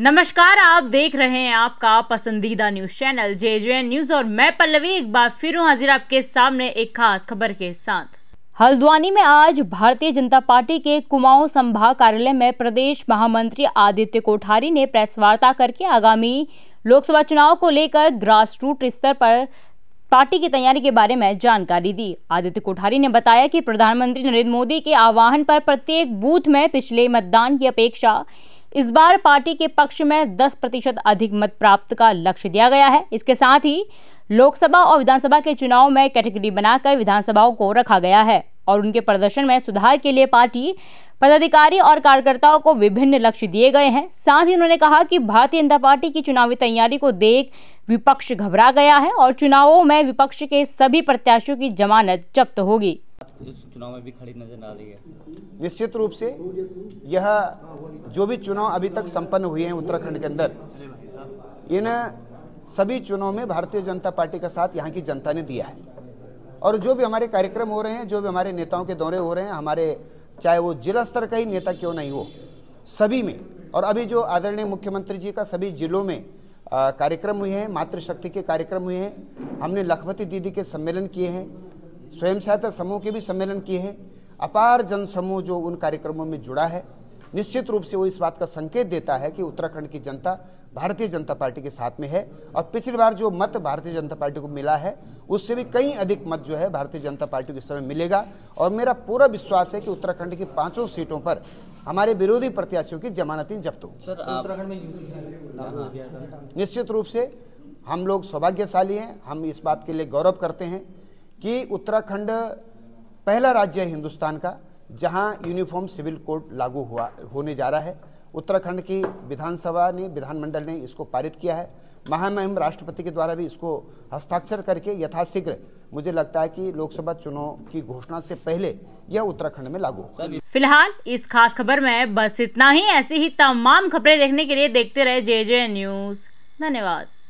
नमस्कार आप देख रहे हैं आपका पसंदीदा news channel J J news और मैं पल्लवी एक बार फिर हूँ हाजिर आपके सामने एक खास खबर के साथ हल्द्वानी में आज भारतीय जनता पार्टी के कुमाऊं संभाग कार्यालय में प्रदेश महामंत्री आदित्य कोठारी ने प्रेस वार्ता करके आगामी लोकसभा चुनाव को लेकर ग्रास रूट स्तर पर पार्टी की तैयारी के बारे में जानकारी दी आदित्य कोठारी ने बताया कि प्रधानमंत्री नरेंद्र मोदी के आह्वान पर प्रत्येक बूथ में पिछले मतदान की अपेक्षा इस बार पार्टी के पक्ष में 10 प्रतिशत अधिक मत प्राप्त का लक्ष्य दिया गया है इसके साथ ही लोकसभा और विधानसभा के चुनाव में कैटेगरी बनाकर विधानसभाओं को रखा गया है और उनके प्रदर्शन में सुधार के लिए पार्टी पदाधिकारी और कार्यकर्ताओं को विभिन्न लक्ष्य दिए गए हैं साथ ही उन्होंने कहा कि भारतीय जनता पार्टी की चुनावी तैयारी को देख विपक्ष घबरा गया है और चुनावों में विपक्ष के सभी प्रत्याशियों की जमानत जब्त होगी चुनाव में भी खड़ी नजर आ रही है निश्चित रूप से यह जो भी चुनाव अभी तक संपन्न हुए हैं उत्तराखंड के अंदर इन सभी चुनाव में भारतीय जनता पार्टी का साथ यहाँ की जनता ने दिया है और जो भी हमारे कार्यक्रम हो रहे हैं जो भी हमारे नेताओं के दौरे हो रहे हैं हमारे चाहे वो जिला स्तर का ही नेता क्यों नहीं हो सभी में और अभी जो आदरणीय मुख्यमंत्री जी का सभी जिलों में कार्यक्रम हुए हैं मातृशक्ति के कार्यक्रम हुए हैं हमने लखपति दीदी के सम्मेलन किए हैं स्वयं सहायता समूह के भी सम्मेलन किए हैं अपार जन समूह जो उन कार्यक्रमों में जुड़ा है निश्चित रूप से वो इस बात का संकेत देता है कि उत्तराखंड की जनता भारतीय जनता पार्टी के साथ में है और पिछली बार जो मत भारतीय जनता पार्टी को मिला है उससे भी कई अधिक मत जो है भारतीय जनता पार्टी को इस समय मिलेगा और मेरा पूरा विश्वास है कि उत्तराखंड की पांचों सीटों पर हमारे विरोधी प्रत्याशियों की जमानतें जब्त हों हाँ। निश्चित रूप से हम लोग सौभाग्यशाली हैं हम इस बात के लिए गौरव करते हैं कि उत्तराखंड पहला राज्य है हिंदुस्तान का जहां यूनिफॉर्म सिविल कोड लागू हुआ होने जा रहा है उत्तराखंड की विधानसभा ने विधानमंडल ने इसको पारित किया है महामहिम राष्ट्रपति के द्वारा भी इसको हस्ताक्षर करके यथाशीघ्र मुझे लगता है कि लोकसभा चुनाव की घोषणा से पहले यह उत्तराखंड में लागू फिलहाल इस खास खबर में बस इतना ही ऐसी ही तमाम खबरें देखने के लिए देखते रहे जे जे न्यूज धन्यवाद